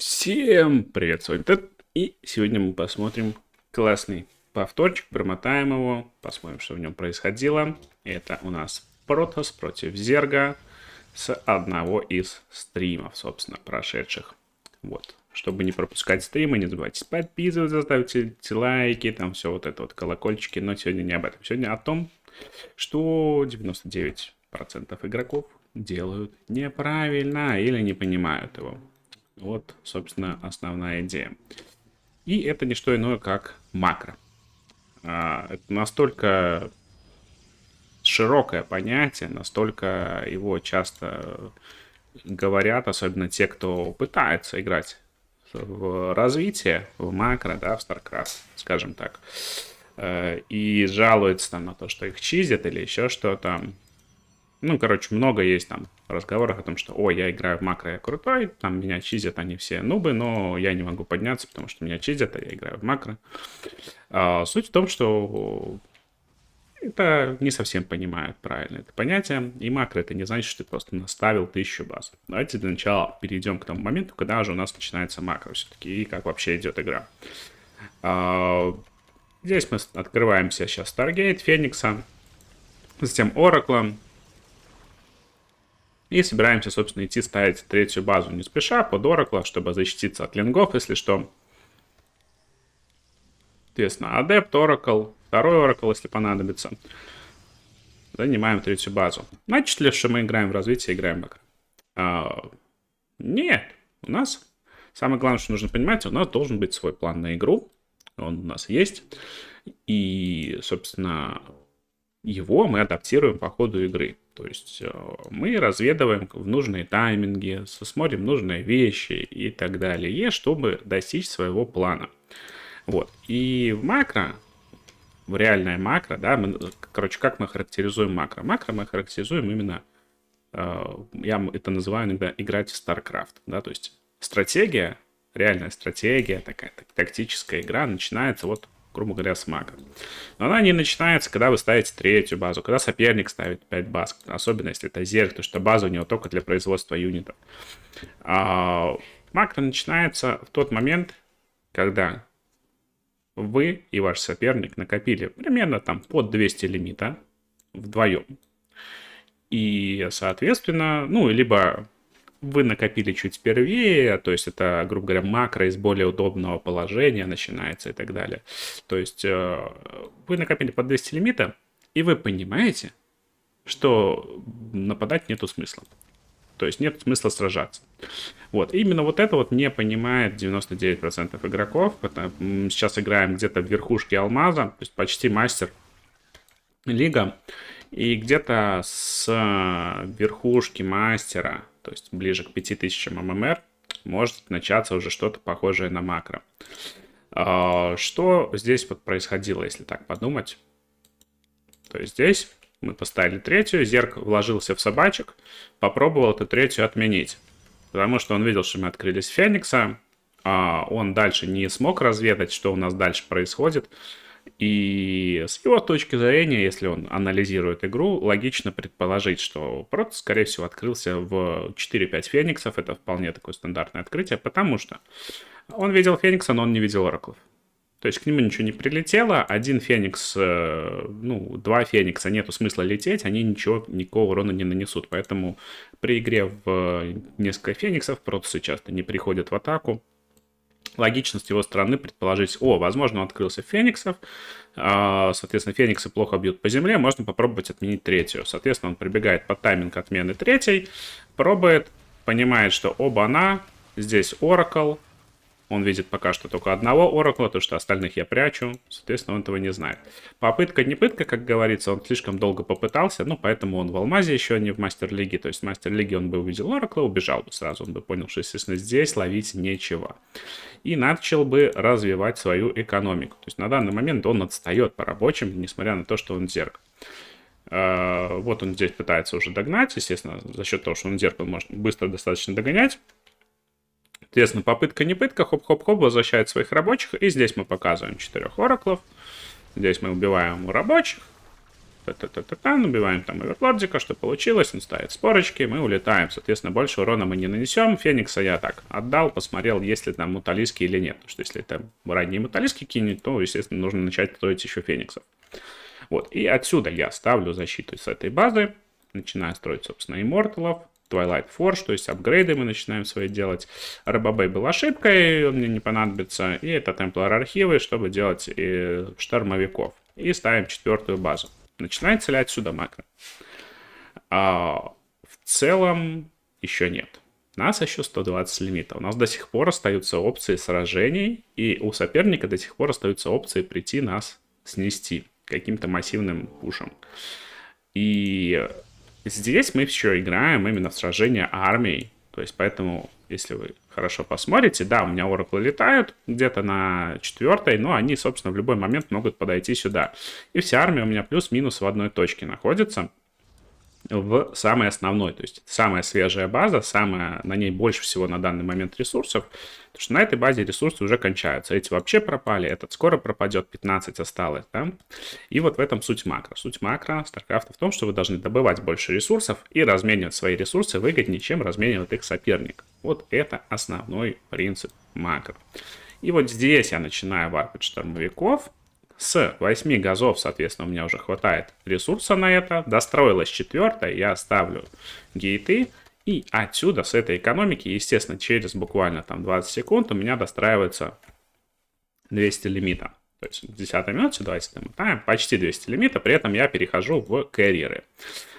Всем привет, с вами Тед, и сегодня мы посмотрим классный повторчик, промотаем его, посмотрим, что в нем происходило. Это у нас Протос против Зерга с одного из стримов, собственно, прошедших. Вот. Чтобы не пропускать стримы, не забывайте подписываться, ставьте лайки, там все вот это вот, колокольчики. Но сегодня не об этом. Сегодня о том, что 99% игроков делают неправильно или не понимают его. Вот, собственно, основная идея. И это не что иное, как макро. А, это настолько широкое понятие, настолько его часто говорят, особенно те, кто пытается играть в развитие, в макро, да, в StarCraft, скажем так. Э, и жалуются там на то, что их чизят или еще что-то. Ну, короче, много есть там разговоров о том, что, ой, я играю в макро, я крутой, там меня чизят они все нубы, но я не могу подняться, потому что меня чизят, а я играю в макро. А, суть в том, что это не совсем понимают правильно это понятие. И макро это не значит, что ты просто наставил тысячу баз. Давайте для начала перейдем к тому моменту, когда же у нас начинается макро все-таки и как вообще идет игра. А, здесь мы открываемся сейчас Stargate, Феникса, затем Оракла, и собираемся, собственно, идти ставить третью базу не спеша, под Оракла, чтобы защититься от лингов, если что. Соответственно, Адепт, Оракл, второй Оракл, если понадобится. Занимаем третью базу. Значит ли, что мы играем в развитие, играем бэк? А, нет, у нас... Самое главное, что нужно понимать, у нас должен быть свой план на игру. Он у нас есть. И, собственно, его мы адаптируем по ходу игры. То есть э, мы разведываем в нужные тайминги, смотрим нужные вещи и так далее, чтобы достичь своего плана. Вот. И в макро, в реальное макро, да, мы, короче, как мы характеризуем макро? Макро мы характеризуем именно, э, я это называю иногда играть в StarCraft, да, то есть стратегия, реальная стратегия, такая так, тактическая игра начинается вот грубо говоря, с мага. Но она не начинается, когда вы ставите третью базу, когда соперник ставит 5 баз, Особенность это зерк, то что база у него только для производства юнитов. А, маг начинается в тот момент, когда вы и ваш соперник накопили примерно там под 200 лимита вдвоем. И, соответственно, ну, либо вы накопили чуть впервые, то есть это, грубо говоря, макро из более удобного положения начинается и так далее. То есть э, вы накопили под 200 лимита, и вы понимаете, что нападать нету смысла. То есть нет смысла сражаться. Вот, именно вот это вот не понимает 99% игроков. сейчас играем где-то в верхушке алмаза, то есть почти мастер лига. И где-то с э, верхушки мастера то есть ближе к 5000 ММР, может начаться уже что-то похожее на макро. А, что здесь вот происходило, если так подумать? То есть здесь мы поставили третью, зерк вложился в собачек, попробовал эту третью отменить. Потому что он видел, что мы открылись Феникса, а он дальше не смог разведать, что у нас дальше происходит. И с его точки зрения, если он анализирует игру, логично предположить, что прот, скорее всего, открылся в 4-5 фениксов. Это вполне такое стандартное открытие, потому что он видел феникса, но он не видел ораклов. То есть к нему ничего не прилетело. Один феникс, э, ну, два феникса, нету смысла лететь, они ничего, никакого урона не нанесут. Поэтому при игре в несколько фениксов протасы часто не приходят в атаку логично с его стороны предположить, о, возможно, открылся Фениксов, а, соответственно, Фениксы плохо бьют по земле, можно попробовать отменить третью. Соответственно, он прибегает по тайминг отмены третьей, пробует, понимает, что оба она, здесь Оракл, он видит пока что только одного оракла, то что остальных я прячу, соответственно, он этого не знает. Попытка не пытка, как говорится, он слишком долго попытался, ну, поэтому он в Алмазе еще, а не в Мастер-лиге. То есть в Мастер-лиге он бы увидел оракла, убежал бы сразу, он бы понял, что, естественно, здесь ловить нечего. И начал бы развивать свою экономику. То есть на данный момент он отстает по рабочим, несмотря на то, что он зеркал. Вот он здесь пытается уже догнать, естественно, за счет того, что он зеркал может быстро достаточно догонять. Соответственно, попытка не пытка, хоп-хоп-хоп, возвращает своих рабочих. И здесь мы показываем четырех ораклов. Здесь мы убиваем у рабочих. Та-та-та-та-та, набиваем там оверлордика, что получилось, он ставит спорочки, мы улетаем. Соответственно, больше урона мы не нанесем. Феникса я так отдал, посмотрел, есть ли там муталиски или нет. Потому что если это ранние муталиски кинет, то, естественно, нужно начать строить еще фениксов. Вот, и отсюда я ставлю защиту с этой базы, начинаю строить, собственно, имморталов. Twilight Forge, то есть апгрейды мы начинаем свои делать. Рабабей был ошибкой, он мне не понадобится. И это Templar архивы, чтобы делать и штормовиков. И ставим четвертую базу. Начинает целять отсюда макро. А, в целом еще нет. У нас еще 120 лимита. У нас до сих пор остаются опции сражений, и у соперника до сих пор остаются опции прийти нас снести каким-то массивным пушем. И Здесь мы все играем именно в сражение армий. То есть, поэтому, если вы хорошо посмотрите, да, у меня ораклы летают где-то на четвертой, но они, собственно, в любой момент могут подойти сюда. И вся армия у меня плюс-минус в одной точке находится в самой основной, то есть самая свежая база, самая, на ней больше всего на данный момент ресурсов, потому что на этой базе ресурсы уже кончаются. Эти вообще пропали, этот скоро пропадет, 15 осталось, да? И вот в этом суть макро. Суть макро StarCraft в том, что вы должны добывать больше ресурсов и разменивать свои ресурсы выгоднее, чем разменивает их соперник. Вот это основной принцип макро. И вот здесь я начинаю варпать штормовиков, с 8 газов, соответственно, у меня уже хватает ресурса на это. Достроилась четвертая, я ставлю гейты. И отсюда, с этой экономики, естественно, через буквально там 20 секунд у меня достраивается 200 лимита. То есть 10 минуте 20 мотаем, почти 200 лимита, при этом я перехожу в кэрриеры.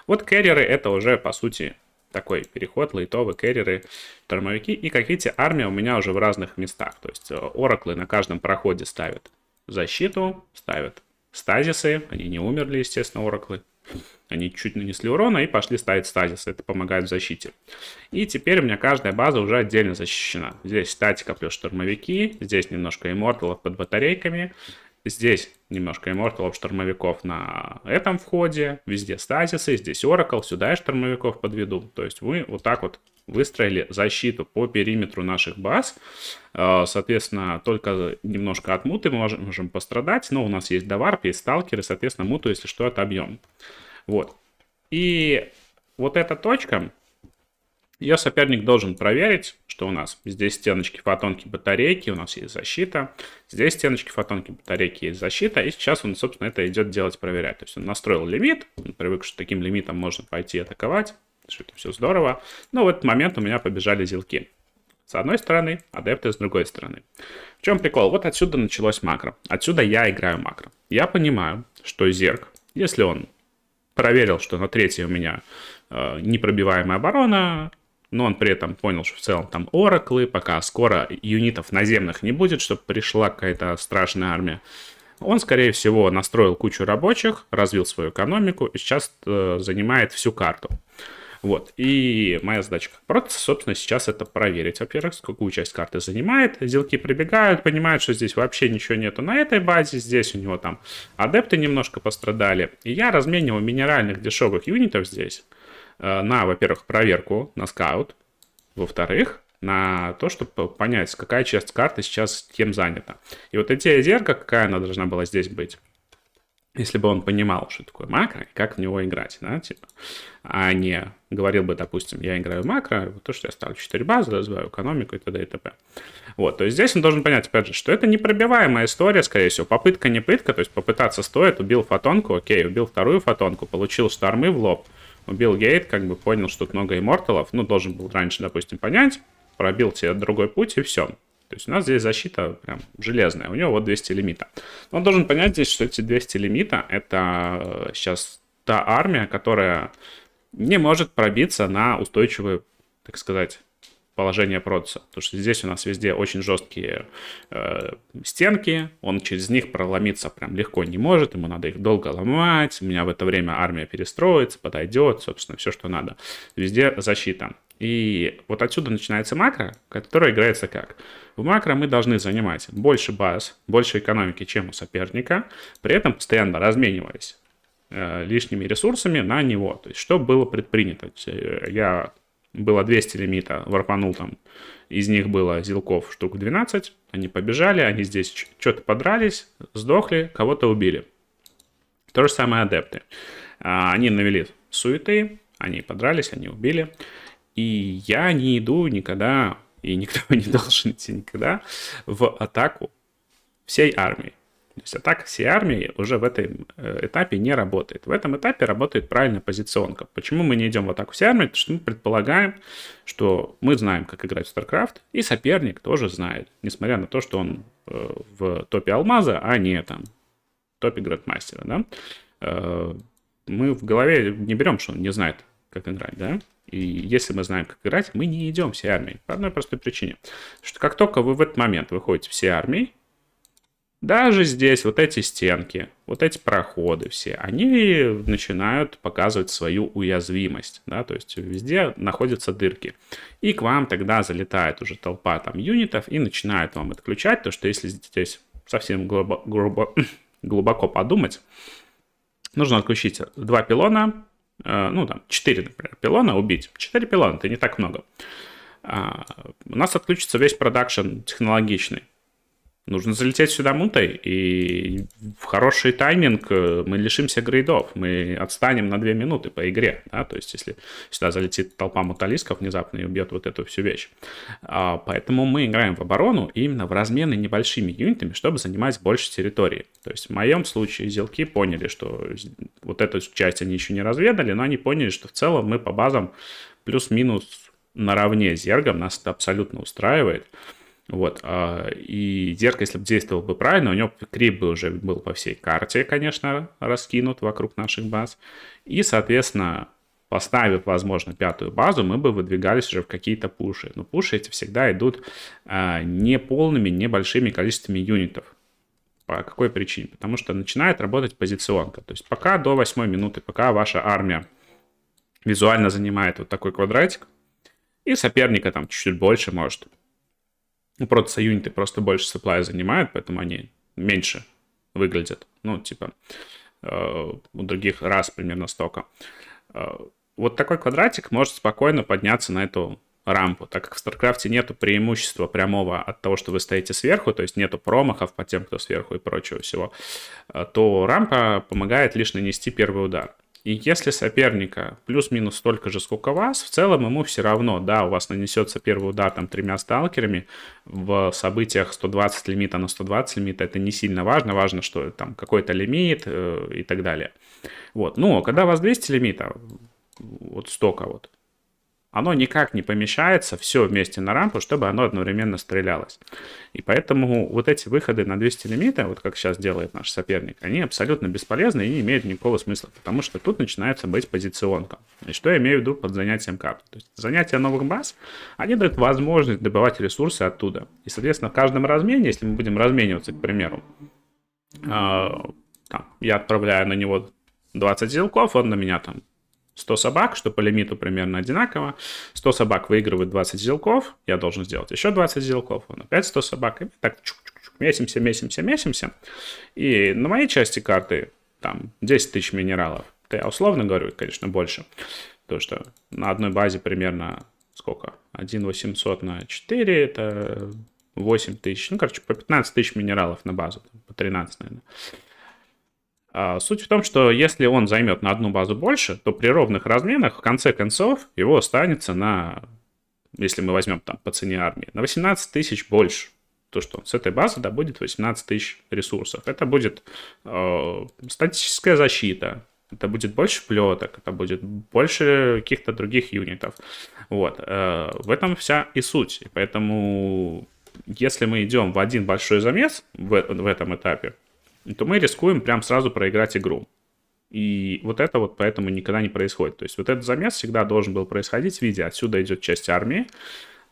Вот кэрриеры это уже, по сути, такой переход, лайтовые кэрриеры, тормовики И, как видите, армия у меня уже в разных местах. То есть э, ораклы на каждом проходе ставят защиту, ставят стазисы. Они не умерли, естественно, ораклы. Они чуть нанесли урона и пошли ставить стазисы, Это помогает в защите. И теперь у меня каждая база уже отдельно защищена. Здесь статика плюс штурмовики. Здесь немножко имморталов под батарейками. Здесь немножко имморталов штурмовиков на этом входе. Везде стазисы. Здесь оракл. Сюда я штурмовиков подведу. То есть вы вот так вот выстроили защиту по периметру наших баз. Э, соответственно, только немножко от муты можем, можем пострадать, но у нас есть доварп, есть сталкеры, соответственно, муту, если что, отобьем. Вот. И вот эта точка, ее соперник должен проверить, что у нас здесь стеночки, фотонки, батарейки, у нас есть защита. Здесь стеночки, фотонки, батарейки, есть защита. И сейчас он, собственно, это идет делать, проверять. То есть он настроил лимит, он привык, что таким лимитом можно пойти атаковать что это все здорово. Но в этот момент у меня побежали зелки. С одной стороны, адепты с другой стороны. В чем прикол? Вот отсюда началось макро. Отсюда я играю макро. Я понимаю, что зерк, если он проверил, что на третьей у меня э, непробиваемая оборона, но он при этом понял, что в целом там ораклы, пока скоро юнитов наземных не будет, чтобы пришла какая-то страшная армия. Он, скорее всего, настроил кучу рабочих, развил свою экономику и сейчас э, занимает всю карту. Вот. И моя задача как бороться, собственно, сейчас это проверить, во-первых, какую часть карты занимает. Зелки прибегают, понимают, что здесь вообще ничего нету на этой базе. Здесь у него там адепты немножко пострадали. И я разменивал минеральных дешевых юнитов здесь э, на, во-первых, проверку на скаут, во-вторых, на то, чтобы понять, какая часть карты сейчас кем занята. И вот эти зерга, какая она должна была здесь быть, если бы он понимал, что такое макро и как в него играть, да, типа, а не говорил бы, допустим, я играю в макро, то, что я ставлю 4 базы, развиваю экономику и т.д. и т.п. Вот, то есть здесь он должен понять, опять же, что это непробиваемая история, скорее всего, попытка не пытка, то есть попытаться стоит, убил фотонку, окей, убил вторую фотонку, получил штормы в лоб, убил гейт, как бы понял, что тут много имморталов, ну, должен был раньше, допустим, понять, пробил тебе другой путь и все, то есть у нас здесь защита прям железная, у него вот 200 лимита. Но он должен понять здесь, что эти 200 лимита это сейчас э, та армия, которая не может пробиться на устойчивое, так сказать, положение Протоса. Потому что здесь у нас везде очень жесткие э, стенки, он через них проломиться прям легко не может, ему надо их долго ломать, у меня в это время армия перестроится, подойдет, собственно, все, что надо. Везде защита. И вот отсюда начинается макро, которое играется как? В макро мы должны занимать больше баз, больше экономики, чем у соперника, при этом постоянно размениваясь э, лишними ресурсами на него. То есть что было предпринято? Э, я было 200 лимита, варпанул там, из них было зилков штук 12, они побежали, они здесь что-то подрались, сдохли, кого-то убили. То же самое адепты. А, они навели суеты, они подрались, они убили. И я не иду никогда, и никто не должен идти никогда, в атаку всей армии. То есть атака всей армии уже в этом э, этапе не работает. В этом этапе работает правильная позиционка. Почему мы не идем в атаку всей армии? Потому что мы предполагаем, что мы знаем, как играть в StarCraft, и соперник тоже знает, несмотря на то, что он э, в топе алмаза, а не там топе градмастера, да? Э, мы в голове не берем, что он не знает, как играть, да? И если мы знаем, как играть, мы не идем всей армией. По одной простой причине. Что как только вы в этот момент выходите всей армией, даже здесь вот эти стенки, вот эти проходы все, они начинают показывать свою уязвимость, да, то есть везде находятся дырки. И к вам тогда залетает уже толпа там юнитов и начинает вам отключать то, что если здесь совсем глубо, глубоко подумать, нужно отключить два пилона, Э, ну, там, 4, например, пилона убить. 4 пилона, это не так много. А, у нас отключится весь продакшн технологичный. Нужно залететь сюда мутой, и в хороший тайминг э, мы лишимся грейдов, мы отстанем на 2 минуты по игре, да, то есть если сюда залетит толпа муталисков внезапно и убьет вот эту всю вещь. А, поэтому мы играем в оборону именно в размены небольшими юнитами, чтобы занимать больше территории. То есть в моем случае зелки поняли, что вот эту часть они еще не разведали, но они поняли, что в целом мы по базам плюс-минус наравне с зергом, нас это абсолютно устраивает. Вот. А, и Дерка, если бы действовал бы правильно, у него крип бы уже был по всей карте, конечно, раскинут вокруг наших баз. И, соответственно, поставив, возможно, пятую базу, мы бы выдвигались уже в какие-то пуши. Но пуши эти всегда идут а, не полными, небольшими количествами юнитов. По какой причине? Потому что начинает работать позиционка. То есть пока до восьмой минуты, пока ваша армия визуально занимает вот такой квадратик, и соперника там чуть-чуть больше может ну, просто юниты просто больше supply занимают, поэтому они меньше выглядят. Ну, типа, э, у других раз примерно столько. Э, вот такой квадратик может спокойно подняться на эту рампу, так как в StarCraft нету преимущества прямого от того, что вы стоите сверху, то есть нету промахов по тем, кто сверху и прочего всего, э, то рампа помогает лишь нанести первый удар. И если соперника плюс-минус столько же, сколько вас, в целом ему все равно, да, у вас нанесется первый удар там тремя сталкерами, в событиях 120 лимита на 120 лимита это не сильно важно, важно, что там какой-то лимит э, и так далее. Вот, но ну, а когда у вас 200 лимита, вот столько вот, оно никак не помещается все вместе на рампу, чтобы оно одновременно стрелялось. И поэтому вот эти выходы на 200 лимита, вот как сейчас делает наш соперник, они абсолютно бесполезны и не имеют никакого смысла, потому что тут начинается быть позиционка. И что я имею в виду под занятием кап? То есть занятия новых баз, они дают возможность добывать ресурсы оттуда. И, соответственно, в каждом размене, если мы будем размениваться, к примеру, э, там, я отправляю на него 20 зелков, он на меня там 100 собак, что по лимиту примерно одинаково. 100 собак выигрывает 20 зелков, я должен сделать еще 20 зелков, он опять 100 собак, и так чук -чук -чук, месимся, месимся, месимся. И на моей части карты там 10 тысяч минералов. Это я условно говорю, конечно, больше. То, что на одной базе примерно сколько? 1,800 на 4, это 8 тысяч, ну, короче, по 15 тысяч минералов на базу, по 13, наверное. А, суть в том, что если он займет на одну базу больше, то при ровных разменах в конце концов его останется на, если мы возьмем там по цене армии, на 18 тысяч больше. То, что он с этой базы добудет 18 тысяч ресурсов. Это будет э, статическая защита, это будет больше плеток, это будет больше каких-то других юнитов. Вот. Э, в этом вся и суть. И поэтому, если мы идем в один большой замес в, в этом этапе, то мы рискуем прям сразу проиграть игру. И вот это вот поэтому никогда не происходит. То есть вот этот замес всегда должен был происходить в виде отсюда идет часть армии,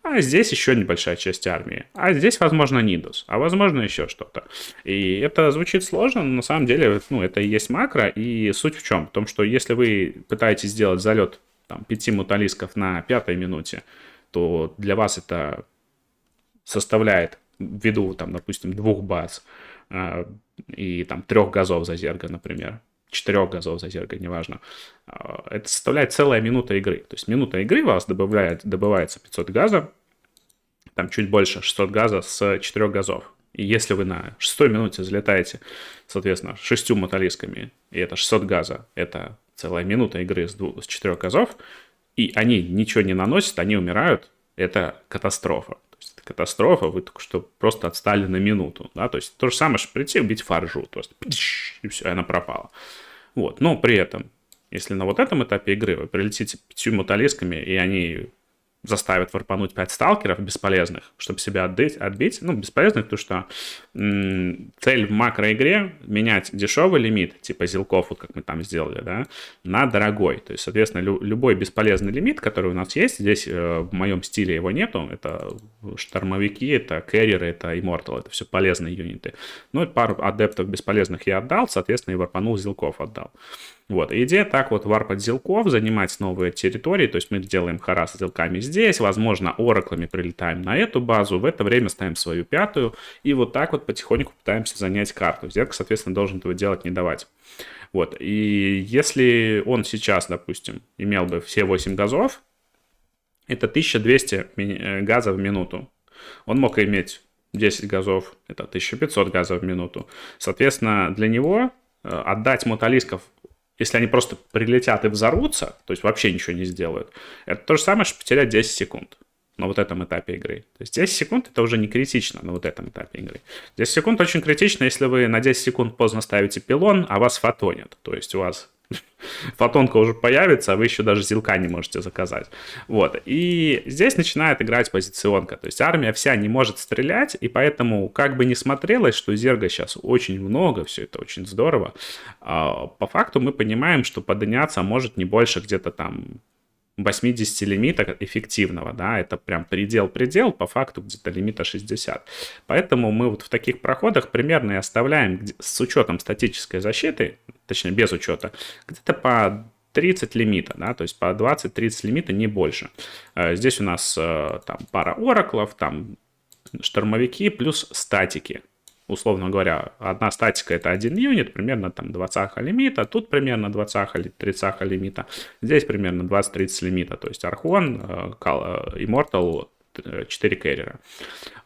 а здесь еще небольшая часть армии. А здесь, возможно, Нидус, а возможно, еще что-то. И это звучит сложно, но на самом деле, ну, это и есть макро, и суть в чем? В том, что если вы пытаетесь сделать залет там, пяти муталисков на пятой минуте, то для вас это составляет, ввиду, там, допустим, двух баз, а, и там трех газов за зерга, например, четырех газов за зерга, неважно, а, это составляет целая минута игры. То есть минута игры у вас добавляет, добывается 500 газа, там чуть больше 600 газа с четырех газов. И если вы на шестой минуте залетаете, соответственно, шестью мотолисками, и это 600 газа, это целая минута игры с, двух, с четырех газов, и они ничего не наносят, они умирают, это катастрофа катастрофа, вы только что просто отстали на минуту, да, то есть то же самое, что прийти и убить фаржу, просто и все, она пропала. Вот, но при этом, если на вот этом этапе игры вы прилетите пятью мотолесками, и они заставит варпануть 5 сталкеров бесполезных, чтобы себя отбить. отбить. Ну, бесполезных, потому что цель в макроигре — менять дешевый лимит, типа зелков, вот как мы там сделали, да, на дорогой. То есть, соответственно, лю- любой бесполезный лимит, который у нас есть, здесь э, в моем стиле его нету, это штормовики, это керреры, это иммортал, это все полезные юниты. Ну, и пару адептов бесполезных я отдал, соответственно, и варпанул зелков отдал. Вот, идея так вот варпать зелков, занимать новые территории, то есть мы делаем харас зелками здесь, возможно, ораклами прилетаем на эту базу, в это время ставим свою пятую, и вот так вот потихоньку пытаемся занять карту. Зерк, соответственно, должен этого делать не давать. Вот, и если он сейчас, допустим, имел бы все 8 газов, это 1200 э, газов в минуту. Он мог иметь 10 газов, это 1500 газов в минуту. Соответственно, для него э, отдать муталисков если они просто прилетят и взорвутся, то есть вообще ничего не сделают, это то же самое, что потерять 10 секунд на вот этом этапе игры. То есть 10 секунд это уже не критично на вот этом этапе игры. 10 секунд очень критично, если вы на 10 секунд поздно ставите пилон, а вас фотонят. То есть у вас Фотонка уже появится, а вы еще даже зилка не можете заказать. Вот. И здесь начинает играть позиционка. То есть армия вся не может стрелять, и поэтому, как бы не смотрелось, что зерга сейчас очень много, все это очень здорово, а, по факту мы понимаем, что подняться может не больше где-то там 80 лимита эффективного, да, это прям предел-предел, по факту где-то лимита 60. Поэтому мы вот в таких проходах примерно и оставляем с учетом статической защиты, точнее без учета, где-то по 30 лимита, да, то есть по 20-30 лимита, не больше. Э, здесь у нас э, там пара ораклов, там штормовики плюс статики, условно говоря, одна статика это один юнит, примерно там 20 лимита, тут примерно 20 или 30 лимита, здесь примерно 20-30 лимита, то есть Архон, э, э, Immortal, 4 э, керрера.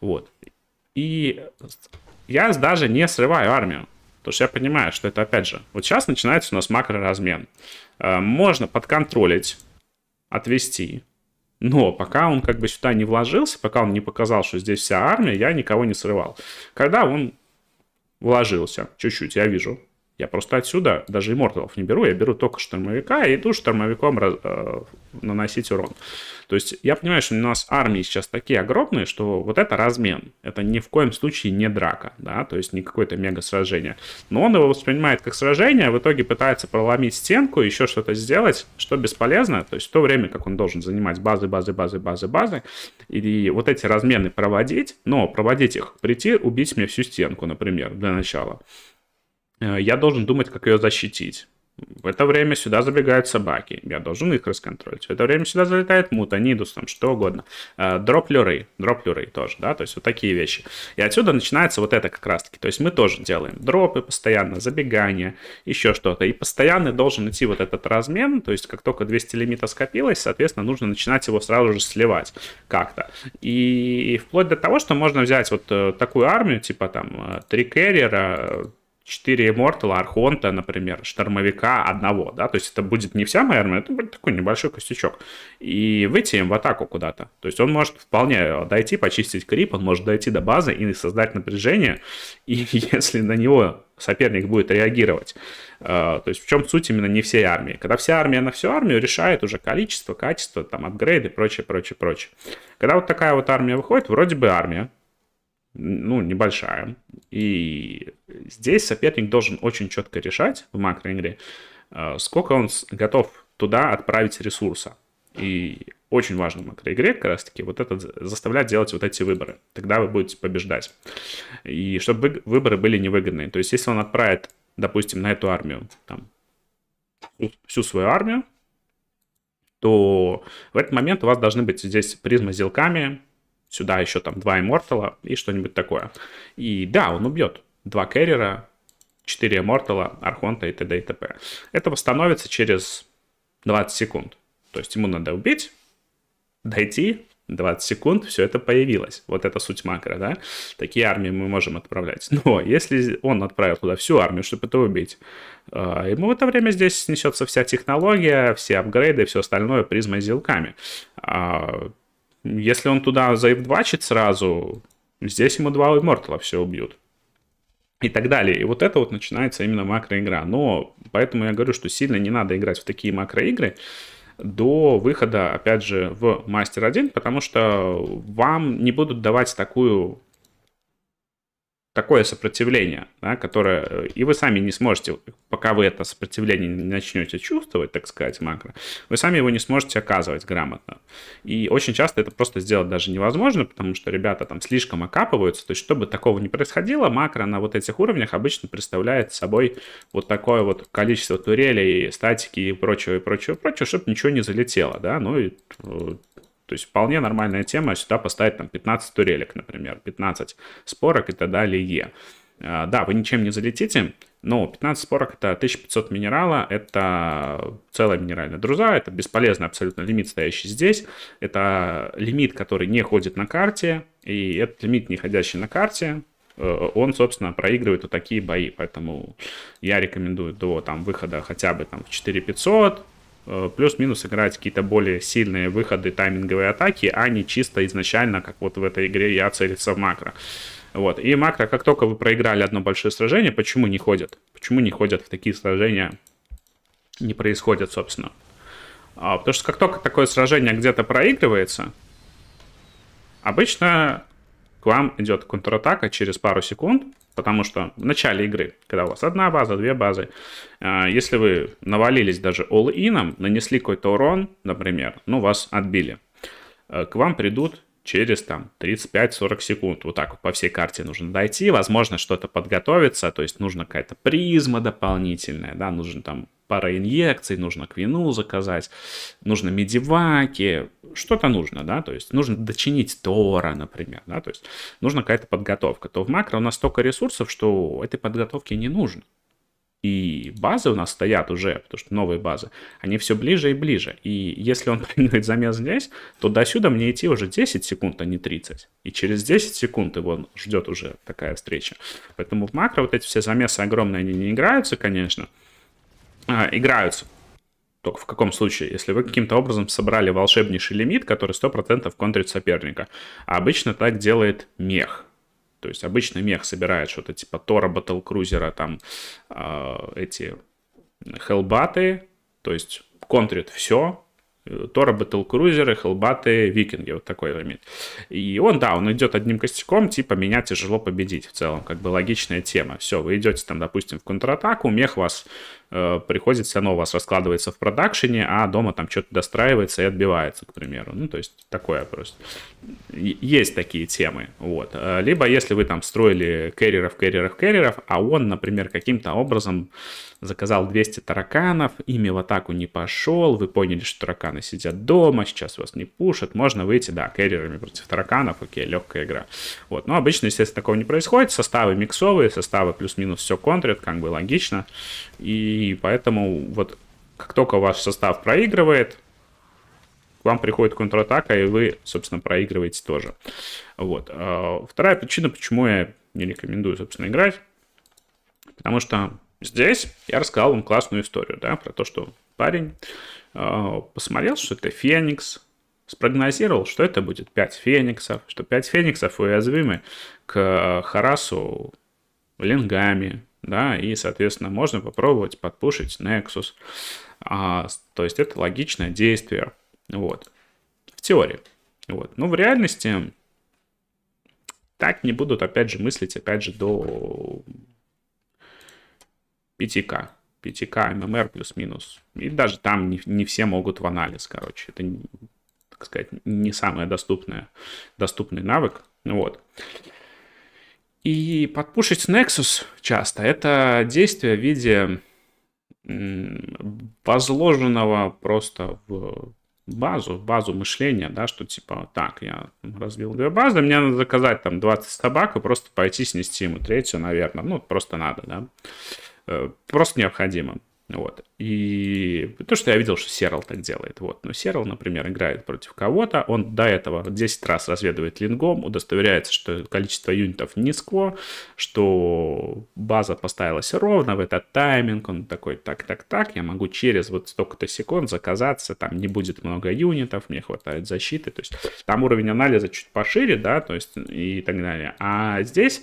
Вот. И я даже не срываю армию. Потому что я понимаю, что это опять же. Вот сейчас начинается у нас макроразмен. Можно подконтролить, отвести, но пока он как бы сюда не вложился, пока он не показал, что здесь вся армия, я никого не срывал. Когда он вложился чуть-чуть, я вижу, я просто отсюда даже и морталов не беру, я беру только штурмовика и иду штурмовиком раз, э, наносить урон. То есть я понимаю, что у нас армии сейчас такие огромные, что вот это размен. Это ни в коем случае не драка, да, то есть не какое-то мега сражение. Но он его воспринимает как сражение, в итоге пытается проломить стенку, еще что-то сделать, что бесполезно. То есть в то время, как он должен занимать базы, базы, базы, базы, базы, и, и вот эти размены проводить, но проводить их, прийти, убить мне всю стенку, например, для начала. Э, я должен думать, как ее защитить. В это время сюда забегают собаки. Я должен их расконтролить. В это время сюда залетает мут, они идут там что угодно. Дроплюры. Э, Дроплюры тоже, да, то есть вот такие вещи. И отсюда начинается вот это как раз-таки. То есть мы тоже делаем дропы постоянно, забегание, еще что-то. И постоянно должен идти вот этот размен. То есть как только 200 лимита скопилось, соответственно, нужно начинать его сразу же сливать как-то. И, вплоть до того, что можно взять вот э, такую армию, типа там три керриера, 4 Immortal, Архонта, например, Штормовика одного, да, то есть это будет не вся моя армия, это будет такой небольшой костячок, и выйти им в атаку куда-то, то есть он может вполне дойти, почистить крип, он может дойти до базы и создать напряжение, и если на него соперник будет реагировать, э, то есть в чем суть именно не всей армии, когда вся армия на всю армию решает уже количество, качество, там, апгрейды, прочее, прочее, прочее. Когда вот такая вот армия выходит, вроде бы армия, ну, небольшая. И здесь соперник должен очень четко решать в макроигре, э, сколько он готов туда отправить ресурса. И очень важно в макроигре как раз-таки вот этот, заставлять делать вот эти выборы. Тогда вы будете побеждать. И чтобы выборы были невыгодные. То есть если он отправит, допустим, на эту армию там, всю свою армию, то в этот момент у вас должны быть здесь призмы с зелками, сюда еще там два Иммортала и что-нибудь такое. И да, он убьет. Два Керрера, четыре Иммортала, Архонта и т.д. и т.п. Это восстановится через 20 секунд. То есть ему надо убить, дойти, 20 секунд, все это появилось. Вот это суть макро, да? Такие армии мы можем отправлять. Но если он отправил туда всю армию, чтобы это убить, э, ему в это время здесь снесется вся технология, все апгрейды, все остальное призмой с зелками. А если он туда заивдвачит сразу, здесь ему два иммортала все убьют. И так далее. И вот это вот начинается именно макроигра. Но поэтому я говорю, что сильно не надо играть в такие макроигры до выхода, опять же, в Мастер 1, потому что вам не будут давать такую такое сопротивление, да, которое э, и вы сами не сможете, пока вы это сопротивление не начнете чувствовать, так сказать, макро, вы сами его не сможете оказывать грамотно. И очень часто это просто сделать даже невозможно, потому что ребята там слишком окапываются, то есть чтобы такого не происходило, макро на вот этих уровнях обычно представляет собой вот такое вот количество турелей, статики и прочего, и прочего, и прочего, чтобы ничего не залетело, да, ну и э, то есть вполне нормальная тема сюда поставить там 15 турелек, например, 15 спорок и так далее. А, да, вы ничем не залетите, но 15 спорок это 1500 минерала, это целая минеральная друза, это бесполезный абсолютно лимит, стоящий здесь. Это лимит, который не ходит на карте, и этот лимит, не ходящий на карте, э, он, собственно, проигрывает вот такие бои. Поэтому я рекомендую до там, выхода хотя бы там, в 4500, Э, плюс-минус играть какие-то более сильные выходы, тайминговые атаки, а не чисто изначально, как вот в этой игре, я целиться в макро. Вот. И макро, как только вы проиграли одно большое сражение, почему не ходят? Почему не ходят в такие сражения? Не происходят, собственно. А, потому что как только такое сражение где-то проигрывается, обычно к вам идет контратака через пару секунд, потому что в начале игры, когда у вас одна база, две базы, а, если вы навалились даже all-in, нанесли какой-то урон, например, ну, вас отбили, э, к вам придут через там 35-40 секунд. Вот так вот по всей карте нужно дойти. Возможно, что-то подготовиться, то есть нужна какая-то призма дополнительная, да, нужен там пара инъекций, нужно квину заказать, нужно медиваки, что-то нужно, да, то есть нужно дочинить Тора, например, да, то есть нужна какая-то подготовка, то в макро у нас столько ресурсов, что этой подготовки не нужно. И базы у нас стоят уже, потому что новые базы, они все ближе и ближе. И если он планирует замес здесь, то до сюда мне идти уже 10 секунд, а не 30. И через 10 секунд его ждет уже такая встреча. Поэтому в макро вот эти все замесы огромные, они не играются, конечно, а, играются только в каком случае? Если вы каким-то образом собрали волшебнейший лимит, который 100% контрит соперника. А обычно так делает мех. То есть обычно мех собирает что-то типа Тора, Батлкрузера, там э, эти хелбаты, то есть контрит все, Тора, Батлкрузеры, Хелбаты, Викинги, вот такой лимит. И он, да, он идет одним костяком, типа меня тяжело победить в целом, как бы логичная тема. Все, вы идете там, допустим, в контратаку, мех вас Э, приходит, все равно у вас раскладывается в продакшене, а дома там что-то достраивается и отбивается, к примеру. Ну, то есть такое просто. Есть такие темы, вот. Э, либо если вы там строили кэрреров, кэрреров, кэрреров, а он, например, каким-то образом заказал 200 тараканов, ими в атаку не пошел, вы поняли, что тараканы сидят дома, сейчас вас не пушат, можно выйти, да, кэррерами против тараканов, окей, легкая игра. Вот, но обычно, естественно, такого не происходит, составы миксовые, составы плюс-минус все контрят, как бы логично, и и поэтому вот как только ваш состав проигрывает, вам приходит контратака, и вы, собственно, проигрываете тоже. Вот. А, вторая причина, почему я не рекомендую, собственно, играть, потому что здесь я рассказал вам классную историю, да, про то, что парень а, посмотрел, что это Феникс, спрогнозировал, что это будет 5 Фениксов, что 5 Фениксов уязвимы к а, Харасу лингами, да, и, соответственно, можно попробовать подпушить Nexus. А, то есть это логичное действие, вот, в теории. Вот. Но в реальности так не будут, опять же, мыслить, опять же, до 5К. 5К ММР плюс-минус. И даже там не, не все могут в анализ, короче. Это, так сказать, не самый доступный, доступный навык. Вот. И подпушить Nexus часто – это действие в виде возложенного просто в базу, в базу мышления, да, что типа, так, я разбил две базы, мне надо заказать там 20 собак и просто пойти снести ему третью, наверное, ну, просто надо, да, э, просто необходимо. Вот. И то, что я видел, что Серл так делает. Вот. Но ну, Серл, например, играет против кого-то. Он до этого 10 раз разведывает лингом, удостоверяется, что количество юнитов низко, что база поставилась ровно в этот тайминг. Он такой, так, так, так, я могу через вот столько-то секунд заказаться, там не будет много юнитов, мне хватает защиты. То есть там уровень анализа чуть пошире, да, то есть и так далее. А здесь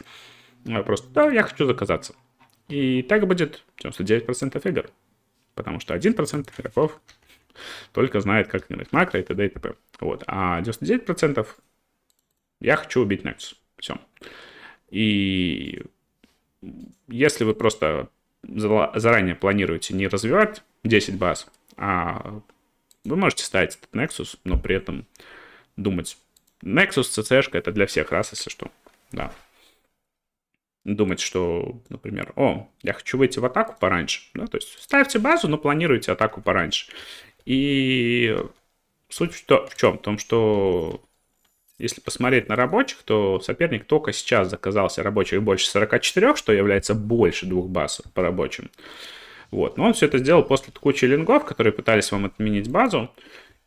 просто, да, я хочу заказаться. И так будет 99% игр. Потому что 1% игроков только знает, как играть макро и т.д. и т.п. Вот. А 99% я хочу убить Nexus. Все. И если вы просто заранее планируете не развивать 10 баз, а вы можете ставить этот Nexus, но при этом думать, Nexus, cc это для всех раз, если что. Да думать, что, например, о, я хочу выйти в атаку пораньше. Да? То есть ставьте базу, но планируйте атаку пораньше. И суть в чем? В том, что если посмотреть на рабочих, то соперник только сейчас заказался рабочих больше 44, что является больше двух баз по рабочим. Вот. Но он все это сделал после кучи лингов, которые пытались вам отменить базу.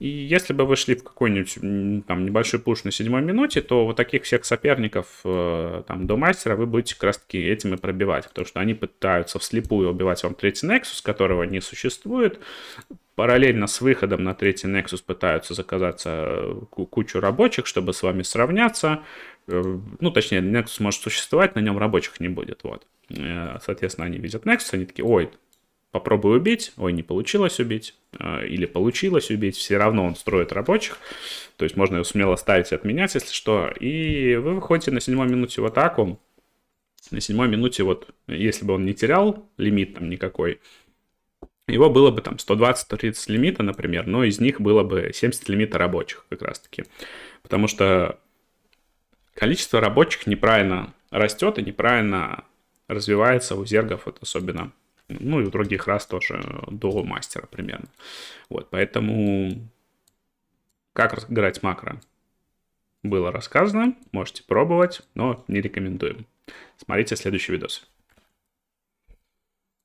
И если бы вы шли в какой-нибудь там небольшой пуш на седьмой минуте, то вот таких всех соперников э, там до мастера вы будете как раз таки этим и пробивать, потому что они пытаются вслепую убивать вам третий Nexus, которого не существует. Параллельно с выходом на третий Nexus пытаются заказаться э, кучу рабочих, чтобы с вами сравняться. Э, ну, точнее, Nexus может существовать, на нем рабочих не будет. Вот. Соответственно, они видят Nexus, они такие, ой, попробуй убить, ой, не получилось убить, а, или получилось убить, все равно он строит рабочих, то есть можно его смело ставить и отменять, если что, и вы выходите на седьмой минуте в атаку, на седьмой минуте вот, если бы он не терял лимит там никакой, его было бы там 120-130 лимита, например, но из них было бы 70 лимита рабочих как раз-таки, потому что количество рабочих неправильно растет и неправильно развивается у зергов, вот особенно ну и у других раз тоже э, до мастера примерно. Вот, поэтому как играть макро было рассказано, можете пробовать, но не рекомендуем. Смотрите следующий видос.